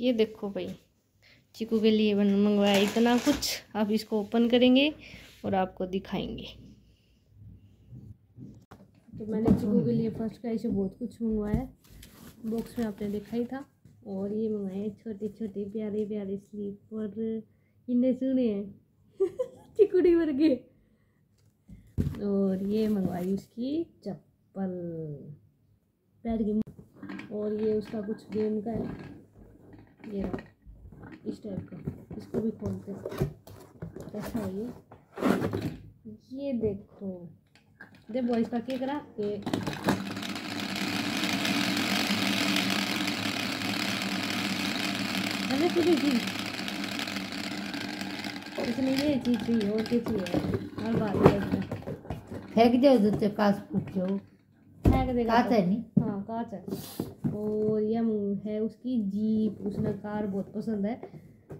ये देखो भाई चीकू के लिए बन मंगवाया इतना कुछ आप इसको ओपन करेंगे और आपको दिखाएंगे तो मैंने चीकू के लिए फर्स्ट क्राई से बहुत कुछ मंगवाया बॉक्स में आपने देखा ही था और ये मंगाए छोटे छोटे प्यारे प्यारे स्लीपर इन्ने सुने हैं चिकुड़ी वर्गे और ये मंगवाई उसकी चप्पल पैर की और ये उसका कुछ गेम का है ये रहा इस टाइप का इसको भी खोलते कैसा अच्छा, है ये ये देखो जब वो इसका क्या करा ये मैंने सुनी जी इसने ये चीज दी और क्या चीज है हर बात है फेंक दे उधर से फूट पूछो फेंक देगा कांच तो। है नहीं हाँ कांच है और यह है उसकी जीप उसने कार बहुत पसंद है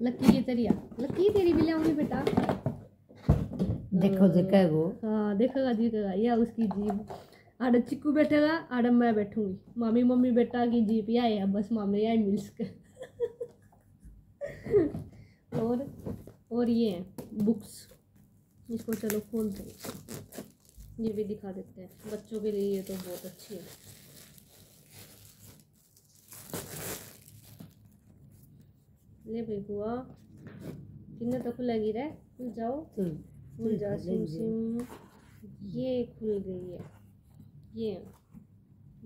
लकी ये तेरी लकी तेरी भी लाऊंगी बेटा देखो देखा वो हाँ देखेगा देखेगा यह उसकी जीप आड़ा चिक्कू बैठेगा आड़ा मैं बैठूंगी मामी मम्मी बेटा की जीप या है बस मामी या मिल सके और और ये है बुक्स इसको चलो खोलते हैं ये भी दिखा देते हैं बच्चों के लिए ये तो बहुत अच्छी है ले तो खुल जाओ हम्म। खुल जाओ सिम सिम ये खुल गई है ये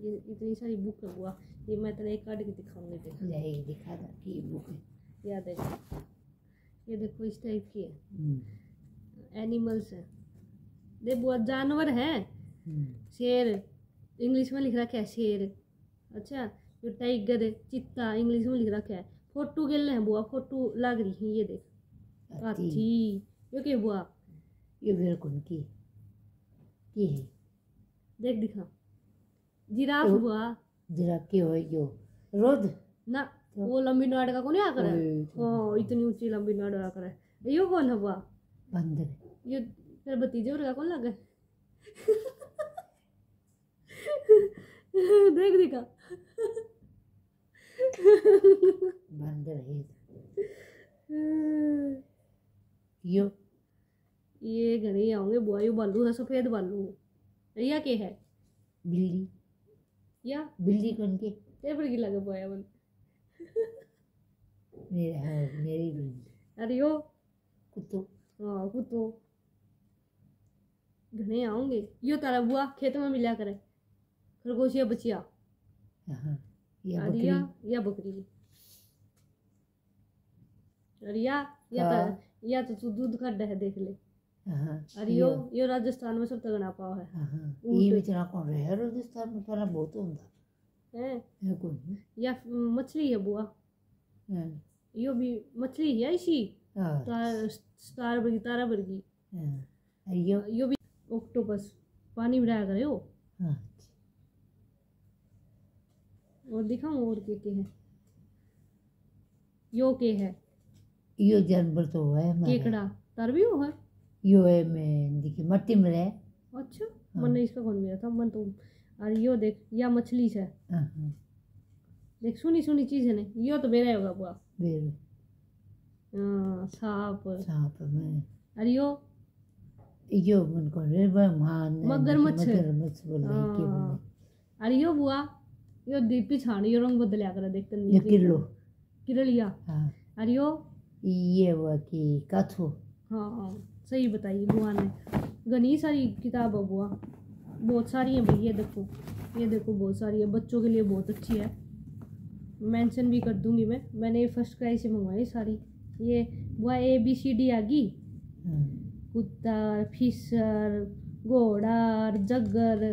ये इतनी सारी बुक है बुआ ये मैं तेरे काट के दिखाऊंगी देखो ले दिखा बुक है याद है ये देखो इस टाइप की है एनिमल्स हम्म। है दे बुआ जानवर है हम्म। शेर इंग्लिश में लिख रखा है शेर अच्छा जो टाइगर है चित्ता इंग्लिश में लिख रखा है फोटू गेल है बुआ फोटो लग रही है ये देख हाथी अच्छा। ये क्या बुआ ये भेड़ कौन की की है देख दिखा जिराफ तो, बुआ जिराफ की हो यो रोद ना तो, वो लंबी नाड़ का कौन आकर है ओ तो हाँ, इतनी ऊंची लंबी नाड़ आकर है यो कौन है बुआ बंदर ये तेरा भतीजे और का कौन लग है देख दिखा बंदर है यो ये घने आओगे बुआयु बालू है सफ़ेद बालू या के है बिल्ली या बिल्ली कौन के ये पर की लगा बुआया बन मेरे हाँ मेरी बिल्ली अरे यो कुत्तो हाँ कुत्तो घने आओगे यो तारा बुआ खेत में मिला करे खरगोशिया बचिया हाँ या बकरी रिया या तो हाँ। या तो तू दूध का डह देख ले हाँ, यो राजस्थान में सब तक ना है हाँ, हाँ। ये बेचारा कौन रहे राजस्थान में पहला बहुत होता है या मछली है बुआ यो भी मछली है इसी तार बर्गी तारा बर्गी यो यो भी ऑक्टोपस पानी में रहा करे हो और दिखाऊँ और के के है यो के है यो जानवर तो है केकड़ा तर भी हो है यो है मैं देखी मट्टी में रहे अच्छा हाँ। मन इसका कौन मिला था मन तो अरे यो देख या मछली है हाँ, हाँ। देख सुनी सुनी चीज है ना यो तो बेरा होगा बुआ हाँ सांप सांप में अरे यो यो मन को रे मगरमच्छ मगरमच्छ बोल रही अरे हाँ। यो बुआ यो दीपी छाण यो रंग बदलिया करे देखते तो नहीं किरलो किरलिया हाँ अरे यो ये वो की काथो हाँ, हाँ सही बताइए बुआ ने घनी सारी किताब है बुआ बहुत सारी है भैया देखो ये देखो बहुत सारी है बच्चों के लिए बहुत अच्छी है मेंशन भी कर दूंगी मैं मैंने ये फर्स्ट क्राई से मंगवाई सारी ये बुआ ए बी सी डी आ गई हाँ। कुत्ता फिशर घोड़ा जगर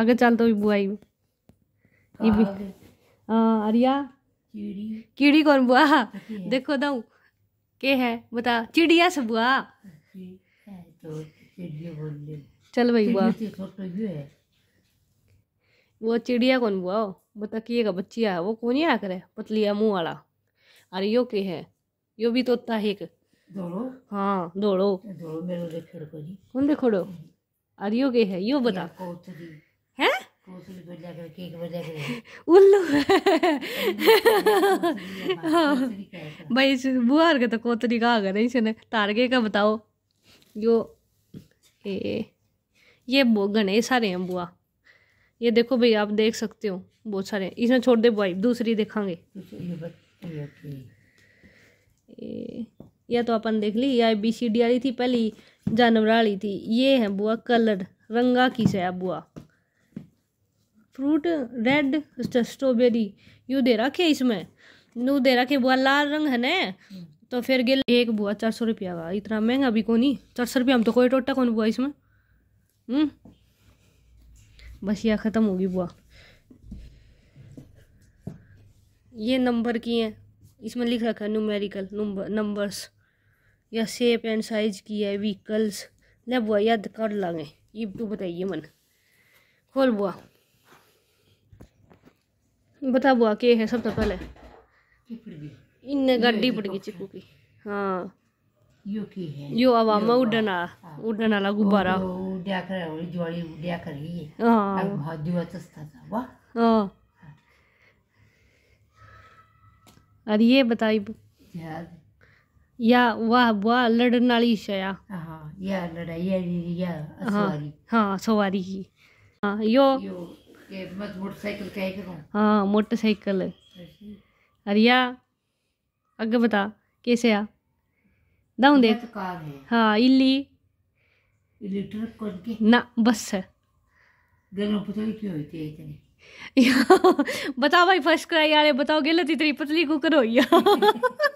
आगे चल तो बुआ अरिया कीड़ी कौन बुआ देखो दऊ तो, के है बता चिड़िया से बुआ तो चल भाई बुआ तो वो चिड़िया कौन बुआ बता किए का बच्चिया है वो कौन या करे पतलिया मुँह वाला अरे यो के है यो भी तोता है एक हाँ दौड़ो दौड़ो मेरे देखो जी कौन देखो अरियो के है यो बता है उल्लू भाई बुआ के तो कोतरी का आगे नहीं सुने तारगे का बताओ यो ए, ये बो घने सारे हैं बुआ ये देखो भाई आप देख सकते हो बहुत सारे इसमें छोड़ दे बुआई दूसरी देखांगे ये तो अपन देख ली या बी सी डी आ रही थी पहली जानवराली थी ये है बुआ कलर रंगा की से बुआ फ्रूट रेड स्ट्रॉबेरी यू दे रखे इसमें नू दे रखे बुआ लाल रंग है न तो फिर गिल एक बुआ चार सौ रुपया का इतना महंगा भी कौन ही चार सौ रुपया हम तो कोई टोटा कौन बुआ इसमें हम्म बस यह ख़त्म होगी बुआ ये नंबर की है इसमें लिख रखा है न्यूमेरिकल नंबर नंबर्स या शेप एंड साइज की है व्हीकल्स ले बुआ याद कर लागे ये तो बताइए मन खोल बुआ बता बुआ के है सबसे तो पहले इन गाड़ी पड़ गई चिकू की हाँ यो की है यो आवा उड़ना उड़ना वाला गुब्बारा उड़िया कर वाली ज्वाली उड़िया कर रही है हाँ बहुत दिवस था वाह हां अरे हाँ। ये बताई यार या वाह वाह लड़न वाली शया हाँ या लड़ाई या, या असवारी हाँ, हाँ सवारी ही हाँ यो, यो के मत मोटरसाइकिल क्या करूँ हाँ मोटरसाइकिल अरे या आगे बता कैसे आ दाऊ देख तो कार है हाँ इली इली ट्रक कौन की ना बस है गलों ही क्यों होती है इतनी बताओ भाई फर्स्ट क्राई यार बताओ गलत इतनी पतली कुकर हो या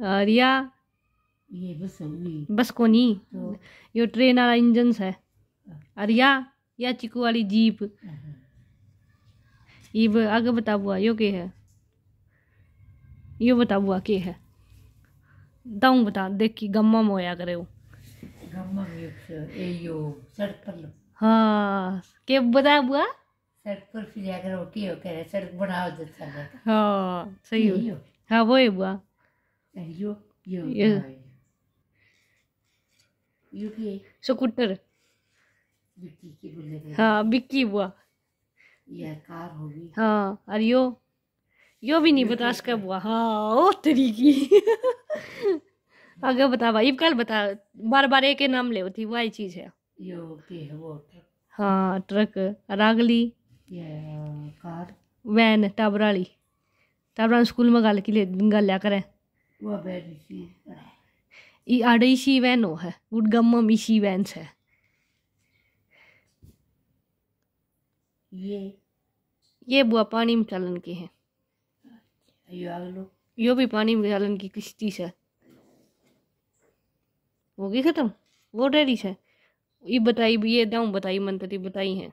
रिया ये बस बस को नहीं तो। यो ट्रेन वाला इंजन है अरिया अच्छा। या चिकू वाली जीप ये आगे बता बुआ यो के है यो बता बुआ के है दाऊ बता देख की गम्मा मोया करे वो गम्मा में ए यो हाँ के बता बुआ फिर जाकर हो बनाओ जैसा हाँ सही हो हाँ वो है बुआ यो यो यो यूके स्कूटर बिक्की की बोले हाँ बिक्की हुआ ये कार होगी हाँ और यो यो भी नहीं बता उसका हुआ हाँ ओ तेरी की आगे बता भाई कल बता बार बार एक नाम ले होती वही चीज है यो के है वो ट्रक हाँ ट्रक रागली ये कार वैन टाबराली टाबरा स्कूल में गाल के लिए गाल लिया करें I ada isi veno hai. Wood gammam isi vans hai. ये ये बुआ पानी में चलन की है यो, यो भी पानी में चलन की किश्ती से होगी खत्म वो डेरी से ये बताई ये दाऊ बताई मंत्री बताई है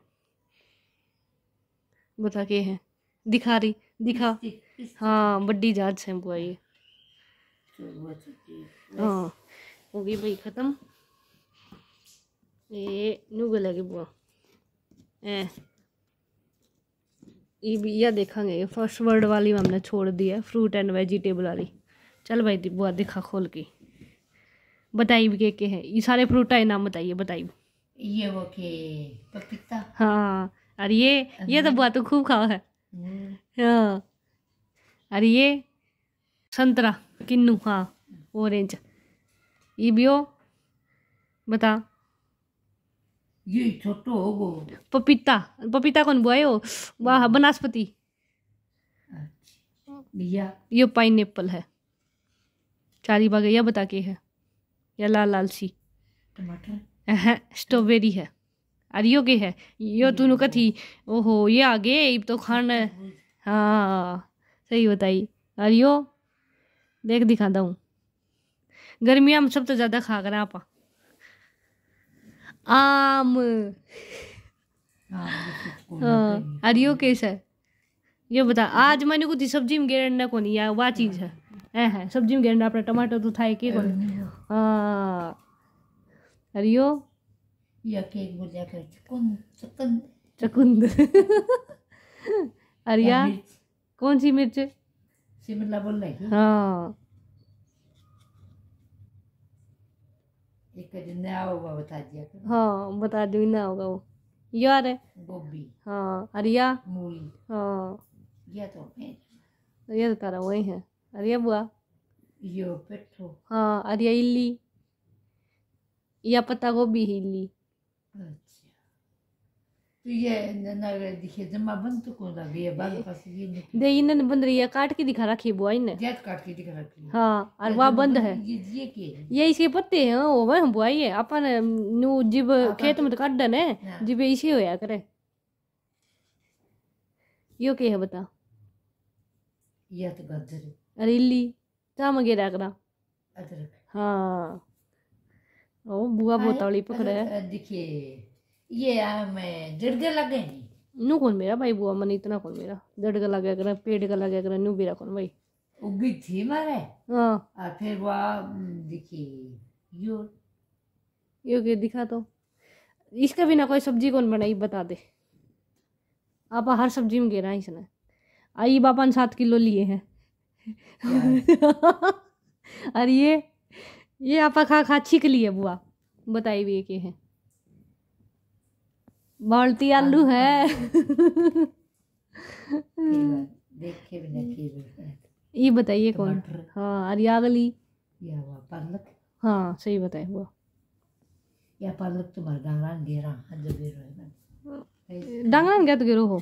बता के है दिखा रही दिखा हाँ बड्डी जात से बुआ ये हो हाँ। गई भाई ख़त्म ये नूगल है बुआ ए यह देखेंगे फर्स्ट वर्ड वाली हमने छोड़ दी है फ्रूट एंड वेजिटेबल वाली चल भाई दी बुआ दिखा खोल के बताई भी के, के है ये सारे फ्रूट है नाम बताइए बताई ये वो के पपीता हाँ अरे ये ये तो बुआ तो खूब खाओ है हम्म। हाँ अरे ये संतरा किन्नू हाँ ऑरेंज ये भी हो बता ये छोटो होगो पपीता पपीता कौन बुआ हो वाह वनस्पति अच्छा, ये पाइन एप्पल है चारी बाग यह बता के है या लाल लाल सी टमाटर स्ट्रॉबेरी है अरियो यो के है यो तू कथी तो ओहो ये आगे तो खान अच्छा, हाँ सही बताई और यो देख दिखा दू गर्मियाँ हम सब तो ज़्यादा खा कर आप आम अरे हाँ, यो कैसे यो बता आज मैंने कुछ सब्जी में गेरंडा को नहीं या वह चीज़ है ए है सब्जी में गेरना अपना टमाटर तो था के हाँ अरे यो चकुंद चकुंद अरे या कौन सी मिर्च सिमरला बोल रही हाँ एक होगा बता दिया कर हाँ बता दूँ ना होगा वो यार है गोभी हाँ अरिया मूली हाँ यह तो है अरिया तो तारा वही है अरिया बुआ यो पेट्रो हाँ अरिया इली या पत्ता गोभी इली अच्छा तो ये इन्होंने बंद रही है काट के दिखा रखी बुआ इन्हें हाँ और वहाँ बंद है ये इसके पत्ते हैं वो वह बुआ है अपन नू जिब हाँ, खेत में तो काट डन है जीब इसे होया करे यो के है बता ये तो गाजर अरे इल्ली चाम रहा करा हाँ ओ बुआ हाँ, बोतौली पकड़े दिखिए ये जड़गे लगे नू कौन मेरा भाई बुआ मन इतना कौन मेरा जड़गा लगा कर पेड़ का लगा कर नू मेरा कौन भाई उगी थी मारे हाँ और फिर वह दिखी यो यो के दिखा तो इसका बिना कोई सब्जी कौन बनाई बता दे आप हर सब्जी में गेरा इसने आई बापा ने सात किलो लिए हैं और ये ये आपा खा खा छिक लिए बुआ बताई भी के हैं बाल्टी हाँ, आलू हाँ। है ये बताइए कौन हाँ अरियागली पालक हाँ सही बताए हुआ या पालक डांगरान गेरा जब डांगरान गया तो गेरो हो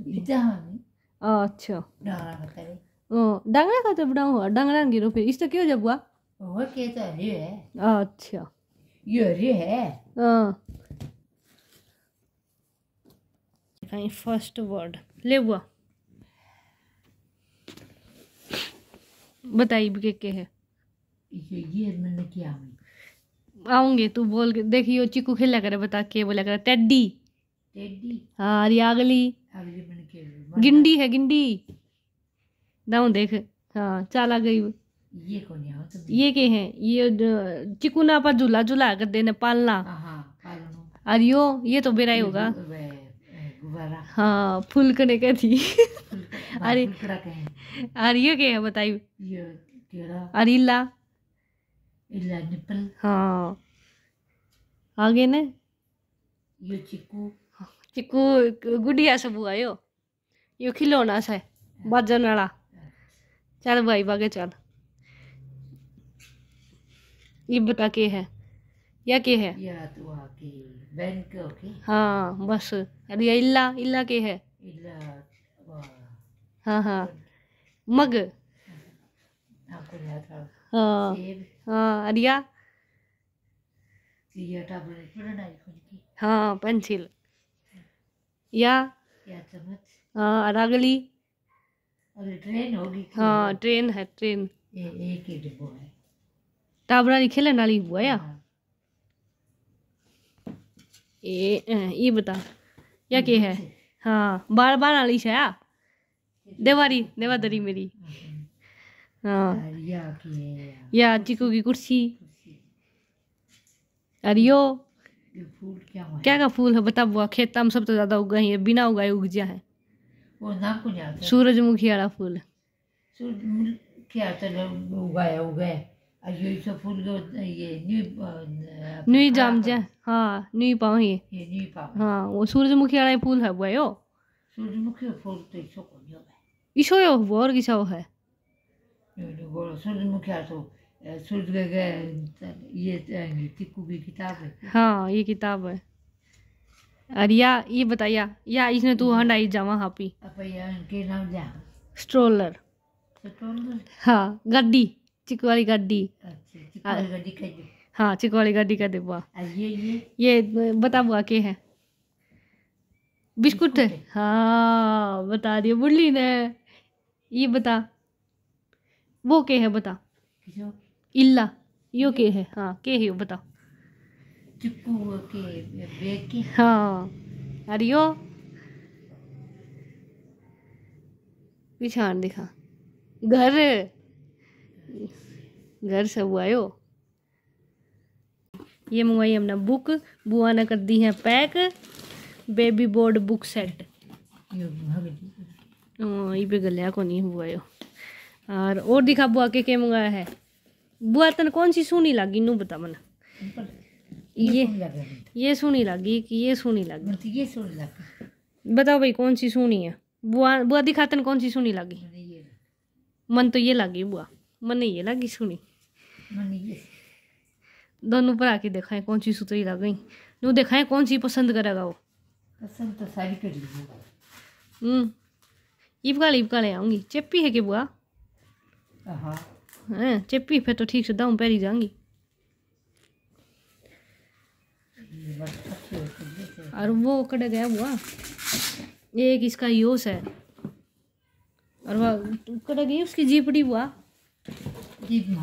तो अच्छा डांगरा का जब डाउ हुआ डांगरान गेरो तो फिर इस तो क्यों जब हुआ वो के तो है अच्छा ये है हाँ दिखाएं फर्स्ट वर्ड ले लेबुआ बताइए के के है आऊंगे तू बोल के देखियो चिकू खेला करे बता के बोला करे टेडी हाँ हाँ अगली गिंडी है गिंडी दाऊ देख हाँ चाला गई ये कौन है हाँ, तो ये के हैं ये चिकू ना पर झूला झूला कर देने पालना अरे हाँ, हाँ, यो ये तो बेरा ही होगा तो हाँ फुल कने का थी अरे अरे ये क्या है बताइए ये तेरा अरे इल्ला इल्ला निपल हाँ आगे ने ये चिकू हाँ, चिकू गुड़िया सब आयो यो खिलौना से बजन वाला चल भाई बागे चल ये बता के है या के है या तो आके बैन के ओके हाँ बस अरे या इल्ला इल्ला के है इल्ला हाँ हाँ मग आपको हाँ, याद रहा हाँ हाँ अरिया तो हाँ पेंसिल या या चम्मच हाँ और अगली अगली ट्रेन होगी हाँ ट्रेन है ट्रेन ए, एक ही डिब्बो है टाबरा लिखे लेना लिखबो या हाँ। ए ई बता या के है हाँ बार बार आली छाया देवारी देवादरी मेरी हाँ या चिकू की कुर्सी अरियो क्या, क्या का फूल है बता बुआ खेत हम सब तो ज्यादा उगा ही है बिना उगाए उग जा है सूरजमुखी वाला फूल सूरजमुखी उगाया उगाया नुई जाम जे हाँ नुई पाओ ये ये हाँ वो सूरजमुखी वाला फूल है वो सूरजमुखी फूल तो इसो इसो यो वो और किसा है सूरजमुखी तो सूरज के ये टिक्कू की किताब है हाँ ये किताब है अरे या ये बताया या इसने तू आई जावा हापी अपन के नाम जा स्ट्रोलर स्ट्रोलर हाँ गड्डी चिकू वाली गाड़ी हाँ चिकू वाली गाड़ी का डिब्बा ये ये बता बुआ के है बिस्कुट हाँ बता दिया बुढ़ी ने ये बता वो के है बता इल्ला यो के है हाँ के है बता चिक्कू के हाँ यो पिछाड़ दिखा घर घर से हुआ आयो ये मंगवाई हमने बुक बुआ ने कर दी है pack baby board book set ये पे गलिया को नहीं हुआ और और दिखा बुआ के के मंगाया है बुआ तन कौन सी सुनी लागी नू बता मन ये ये सुनी लागी कि ये सुनी लागी मतलब ये सुनी लगी बताओ भाई कौन सी सुनी है बुआ बुआ दिखा तन कौन सी सुनी लागी मन तो ये लागी बुआ मन ये लागी सुनी दोनों पर आके दिखाएं कौन सी सुतरी लग गई जो दिखाएं कौन सी पसंद करेगा वो पसंद तो सारी कर हम्म इबका इबका ले आऊँगी चेपी है के बुआ हाँ चेपी फिर तो ठीक से दाऊ पहली जाऊंगी और वो कड़े गया बुआ एक इसका योश है और वह कड़े गई उसकी जीपड़ी बुआ एक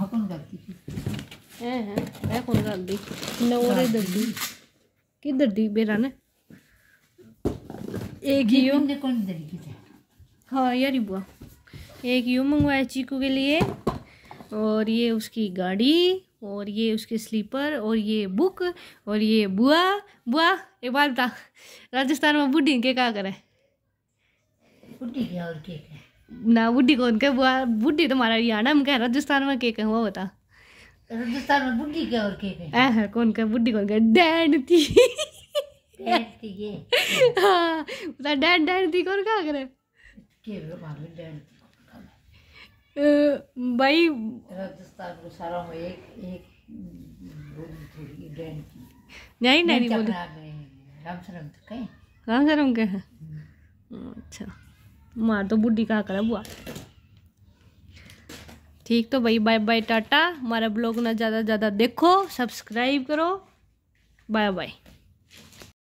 हाँ, यू मंगवाया चीकू के लिए और ये उसकी गाड़ी और ये उसके स्लीपर और ये बुक और ये बुआ बुआ एक बार बता राजस्थान में बुढ़ी के क्या करे बुढ़ी क्या और क्या ना बुढ़ी कौन कह बुआ बुढ़ी तो हमारा हरियाणा में कह राजस्थान में के हुआ होता राजस्थान में बुढ़ी के और के है कौन कह बुढ़ी कौन कह डैन थी डैन थी ये हाँ बता डैन डैन थी कौन कहा करे भाई राजस्थान को सारा में एक एक नहीं नहीं बोल राम शर्म के राम शर्म के अच्छा मार तो बुढ़ी कहा करा बुआ ठीक तो भाई बाय बाय टाटा हमारा ब्लॉग ना ज़्यादा ज़्यादा देखो सब्सक्राइब करो बाय बाय